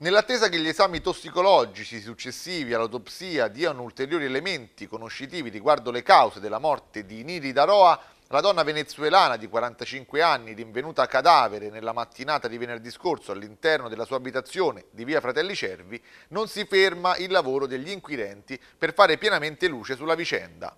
Nell'attesa che gli esami tossicologici successivi all'autopsia diano ulteriori elementi conoscitivi riguardo le cause della morte di Niri Daroa, la donna venezuelana di 45 anni, rinvenuta cadavere nella mattinata di venerdì scorso all'interno della sua abitazione di via Fratelli Cervi, non si ferma il lavoro degli inquirenti per fare pienamente luce sulla vicenda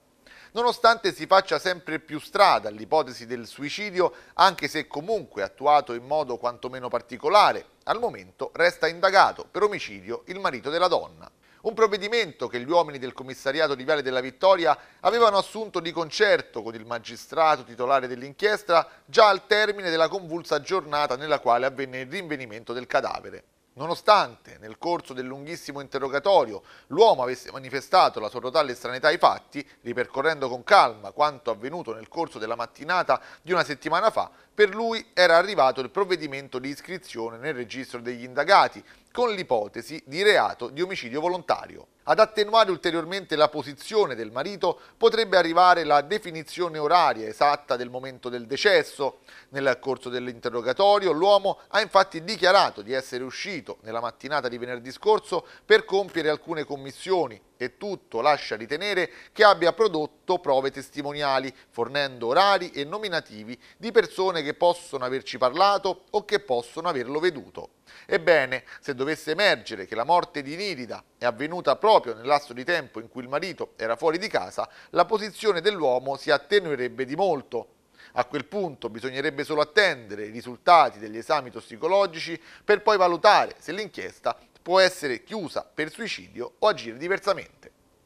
nonostante si faccia sempre più strada all'ipotesi del suicidio, anche se comunque attuato in modo quantomeno particolare. Al momento resta indagato per omicidio il marito della donna. Un provvedimento che gli uomini del commissariato di Viale della Vittoria avevano assunto di concerto con il magistrato titolare dell'inchiesta già al termine della convulsa giornata nella quale avvenne il rinvenimento del cadavere. Nonostante nel corso del lunghissimo interrogatorio l'uomo avesse manifestato la sua totale stranità ai fatti, ripercorrendo con calma quanto avvenuto nel corso della mattinata di una settimana fa, per lui era arrivato il provvedimento di iscrizione nel registro degli indagati, con l'ipotesi di reato di omicidio volontario. Ad attenuare ulteriormente la posizione del marito potrebbe arrivare la definizione oraria esatta del momento del decesso. Nel corso dell'interrogatorio l'uomo ha infatti dichiarato di essere uscito uscito nella mattinata di venerdì scorso per compiere alcune commissioni e tutto lascia ritenere che abbia prodotto prove testimoniali, fornendo orari e nominativi di persone che possono averci parlato o che possono averlo veduto. Ebbene, se dovesse emergere che la morte di Nirida è avvenuta proprio nel lasso di tempo in cui il marito era fuori di casa, la posizione dell'uomo si attenuerebbe di molto a quel punto bisognerebbe solo attendere i risultati degli esami tossicologici per poi valutare se l'inchiesta può essere chiusa per suicidio o agire diversamente.